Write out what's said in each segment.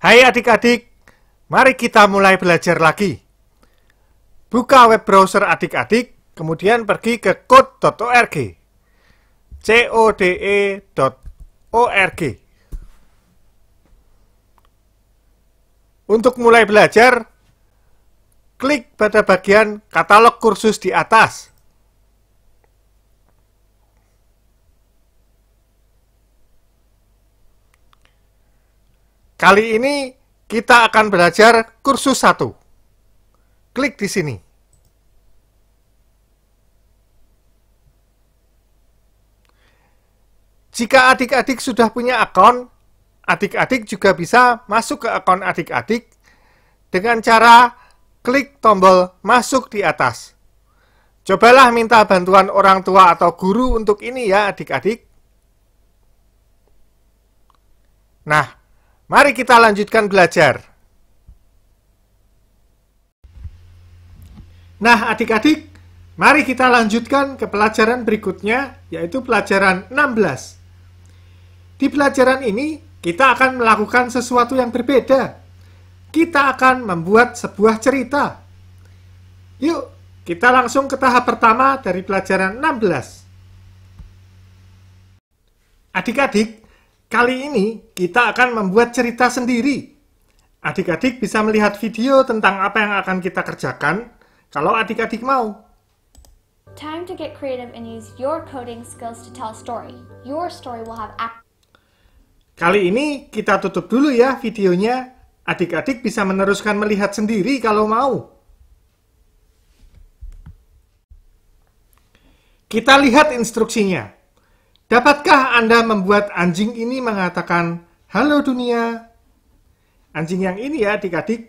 Hai adik-adik, mari kita mulai belajar lagi. Buka web browser adik-adik, kemudian pergi ke code.org. code.org Untuk mulai belajar, klik pada bagian katalog kursus di atas. Kali ini kita akan belajar kursus 1. Klik di sini. Jika adik-adik sudah punya akun, adik-adik juga bisa masuk ke akun adik-adik dengan cara klik tombol masuk di atas. Cobalah minta bantuan orang tua atau guru untuk ini ya adik-adik. Nah, Mari kita lanjutkan belajar. Nah, adik-adik, mari kita lanjutkan ke pelajaran berikutnya, yaitu pelajaran 16. Di pelajaran ini, kita akan melakukan sesuatu yang berbeda. Kita akan membuat sebuah cerita. Yuk, kita langsung ke tahap pertama dari pelajaran 16. Adik-adik, Kali ini kita akan membuat cerita sendiri. Adik-adik bisa melihat video tentang apa yang akan kita kerjakan kalau adik-adik mau. Time to get creative and use your coding skills to tell a story. Your story will have Kali ini kita tutup dulu ya videonya. Adik-adik bisa meneruskan melihat sendiri kalau mau. Kita lihat instruksinya. Dapatkah Anda membuat anjing ini mengatakan, Halo dunia? Anjing yang ini ya adik-adik.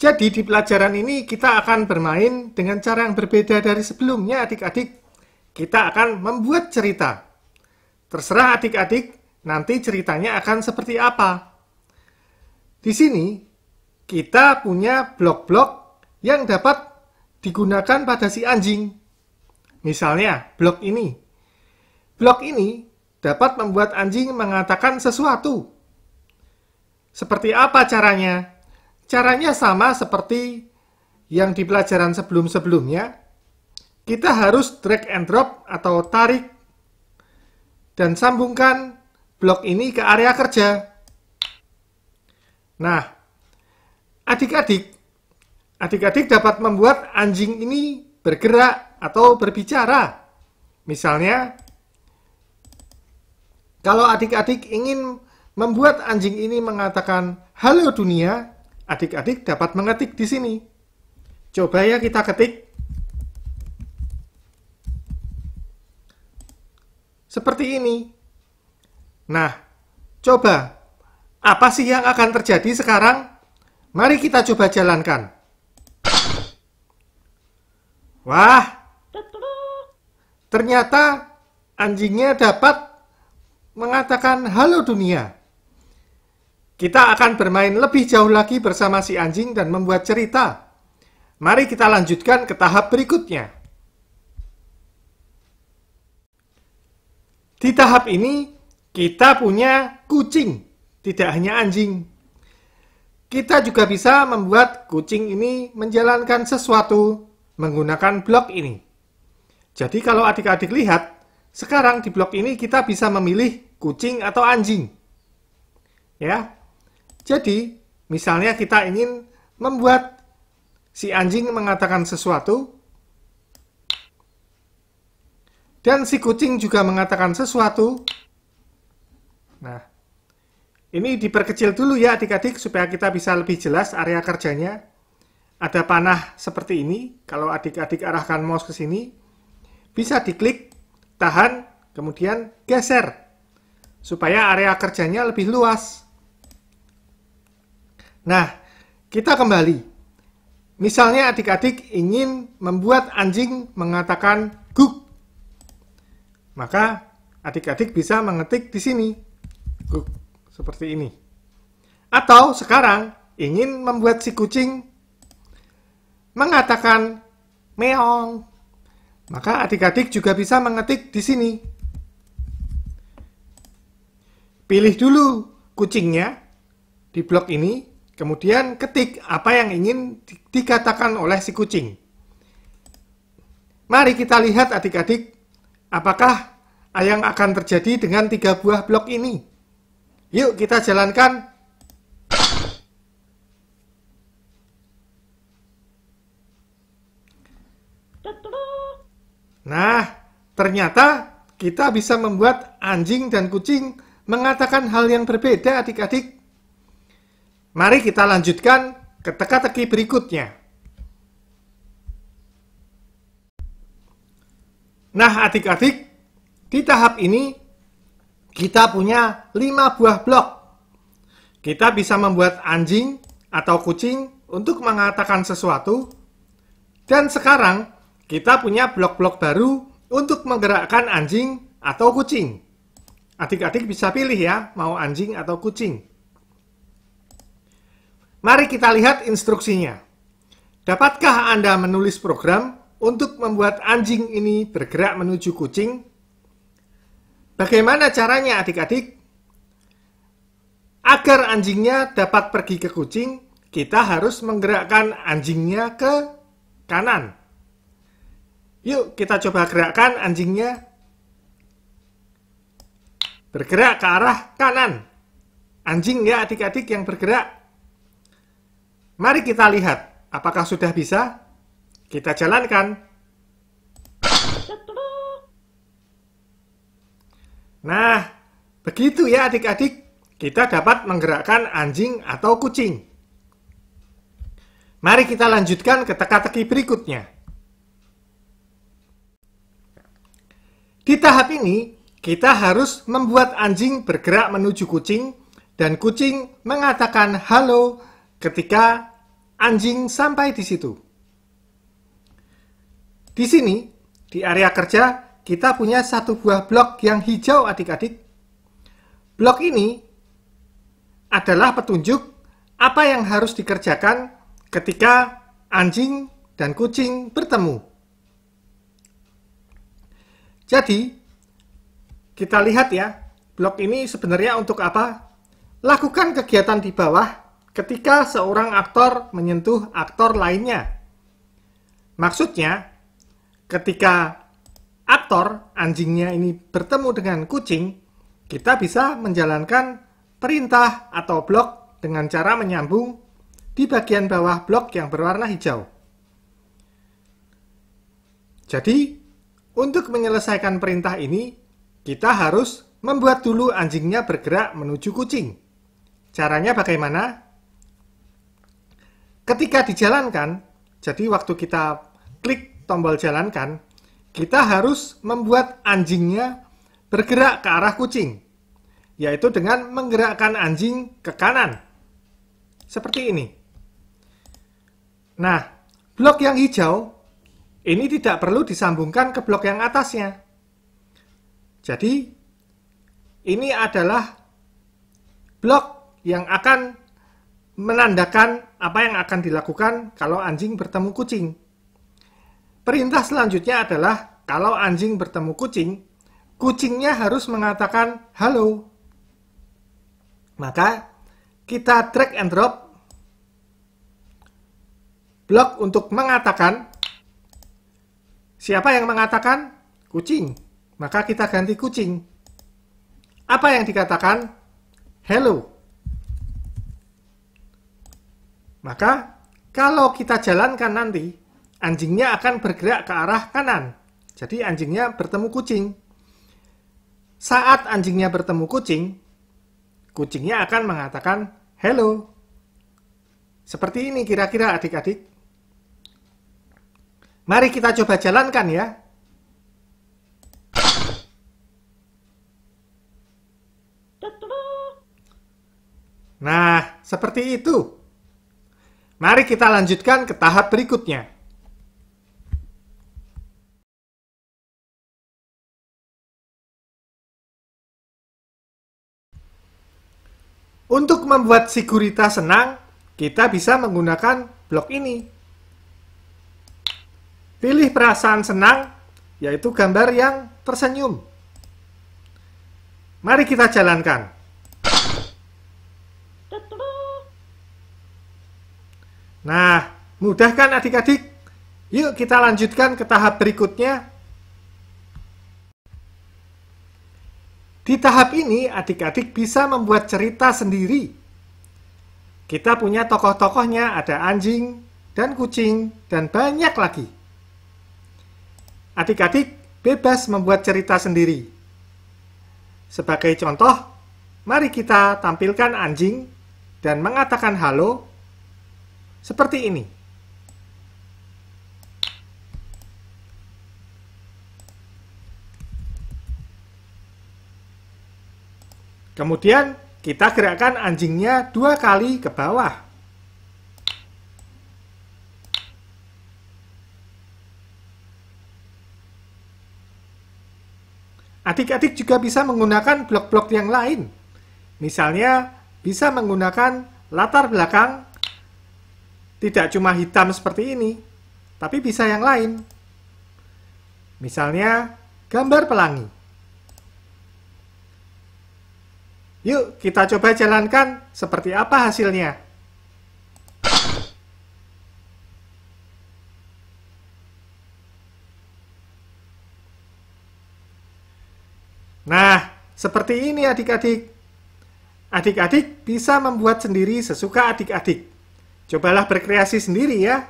Jadi di pelajaran ini kita akan bermain dengan cara yang berbeda dari sebelumnya adik-adik. Kita akan membuat cerita. Terserah adik-adik, nanti ceritanya akan seperti apa. Di sini, kita punya blok-blok yang dapat digunakan pada si anjing. Misalnya, blok ini Blok ini dapat membuat anjing mengatakan sesuatu. Seperti apa caranya? Caranya sama seperti yang di pelajaran sebelum-sebelumnya. Kita harus drag and drop atau tarik dan sambungkan blok ini ke area kerja. Nah, adik-adik, adik-adik dapat membuat anjing ini bergerak atau berbicara. Misalnya, kalau adik-adik ingin membuat anjing ini mengatakan halo dunia, adik-adik dapat mengetik di sini. Coba ya kita ketik. Seperti ini. Nah, coba. Apa sih yang akan terjadi sekarang? Mari kita coba jalankan. Wah, ternyata anjingnya dapat mengatakan halo dunia. Kita akan bermain lebih jauh lagi bersama si anjing dan membuat cerita. Mari kita lanjutkan ke tahap berikutnya. Di tahap ini, kita punya kucing, tidak hanya anjing. Kita juga bisa membuat kucing ini menjalankan sesuatu menggunakan blok ini. Jadi kalau adik-adik lihat, sekarang di blok ini kita bisa memilih kucing atau anjing. Ya. Jadi, misalnya kita ingin membuat si anjing mengatakan sesuatu dan si kucing juga mengatakan sesuatu. Nah, ini diperkecil dulu ya adik-adik supaya kita bisa lebih jelas area kerjanya. Ada panah seperti ini, kalau adik-adik arahkan mouse ke sini, bisa diklik tahan, kemudian geser supaya area kerjanya lebih luas. Nah, kita kembali. Misalnya adik-adik ingin membuat anjing mengatakan guk Maka adik-adik bisa mengetik di sini. guk seperti ini. Atau sekarang ingin membuat si kucing mengatakan meong. Maka adik-adik juga bisa mengetik di sini. Pilih dulu kucingnya di blok ini, kemudian ketik apa yang ingin dikatakan oleh si kucing. Mari kita lihat adik-adik, apakah yang akan terjadi dengan tiga buah blok ini. Yuk kita jalankan Nah, ternyata kita bisa membuat anjing dan kucing mengatakan hal yang berbeda adik-adik. Mari kita lanjutkan ke teka-teki berikutnya. Nah adik-adik, di tahap ini kita punya lima buah blok. Kita bisa membuat anjing atau kucing untuk mengatakan sesuatu. Dan sekarang kita punya blok-blok baru untuk menggerakkan anjing atau kucing. Adik-adik bisa pilih ya, mau anjing atau kucing. Mari kita lihat instruksinya. Dapatkah Anda menulis program untuk membuat anjing ini bergerak menuju kucing? Bagaimana caranya adik-adik? Agar anjingnya dapat pergi ke kucing, kita harus menggerakkan anjingnya ke kanan. Yuk kita coba gerakkan anjingnya. Bergerak ke arah kanan. Anjing ya adik-adik yang bergerak. Mari kita lihat apakah sudah bisa. Kita jalankan. Nah, begitu ya adik-adik. Kita dapat menggerakkan anjing atau kucing. Mari kita lanjutkan ke teka-teki berikutnya. Di tahap ini, kita harus membuat anjing bergerak menuju kucing dan kucing mengatakan halo ketika anjing sampai di situ. Di sini, di area kerja, kita punya satu buah blok yang hijau adik-adik. Blok ini adalah petunjuk apa yang harus dikerjakan ketika anjing dan kucing bertemu. Jadi, kita lihat ya, blok ini sebenarnya untuk apa? Lakukan kegiatan di bawah ketika seorang aktor menyentuh aktor lainnya. Maksudnya, ketika aktor anjingnya ini bertemu dengan kucing, kita bisa menjalankan perintah atau blok dengan cara menyambung di bagian bawah blok yang berwarna hijau. Jadi, untuk menyelesaikan perintah ini, kita harus membuat dulu anjingnya bergerak menuju kucing. Caranya bagaimana? Ketika dijalankan, jadi waktu kita klik tombol jalankan, kita harus membuat anjingnya bergerak ke arah kucing, yaitu dengan menggerakkan anjing ke kanan. Seperti ini. Nah, blok yang hijau ini tidak perlu disambungkan ke blok yang atasnya. Jadi, ini adalah blok yang akan menandakan apa yang akan dilakukan kalau anjing bertemu kucing. Perintah selanjutnya adalah kalau anjing bertemu kucing, kucingnya harus mengatakan halo. Maka kita drag and drop blok untuk mengatakan Siapa yang mengatakan kucing? Maka kita ganti kucing. Apa yang dikatakan? Hello. Maka kalau kita jalankan nanti, anjingnya akan bergerak ke arah kanan. Jadi anjingnya bertemu kucing. Saat anjingnya bertemu kucing, kucingnya akan mengatakan hello. Seperti ini kira-kira adik-adik. Mari kita coba jalankan ya. Nah, seperti itu. Mari kita lanjutkan ke tahap berikutnya. Untuk membuat Sigurita senang, kita bisa menggunakan blok ini. Pilih perasaan senang, yaitu gambar yang tersenyum. Mari kita jalankan. Nah, mudah kan adik-adik? Yuk kita lanjutkan ke tahap berikutnya. Di tahap ini, adik-adik bisa membuat cerita sendiri. Kita punya tokoh-tokohnya ada anjing, dan kucing, dan banyak lagi. Adik-adik bebas membuat cerita sendiri. Sebagai contoh, mari kita tampilkan anjing dan mengatakan halo seperti ini. Kemudian kita gerakkan anjingnya dua kali ke bawah. Adik-adik juga bisa menggunakan blok-blok yang lain. Misalnya, bisa menggunakan latar belakang tidak cuma hitam seperti ini, tapi bisa yang lain. Misalnya, gambar pelangi. Yuk, kita coba jalankan seperti apa hasilnya. Seperti ini adik-adik. Adik-adik bisa membuat sendiri sesuka adik-adik. Cobalah berkreasi sendiri ya.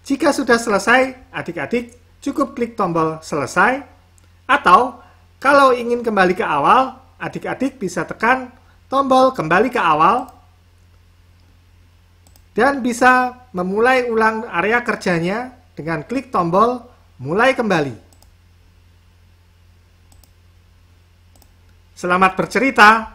Jika sudah selesai, adik-adik cukup klik tombol selesai. Atau, kalau ingin kembali ke awal, adik-adik bisa tekan tombol kembali ke awal. Dan bisa memulai ulang area kerjanya dengan klik tombol mulai kembali. Selamat bercerita.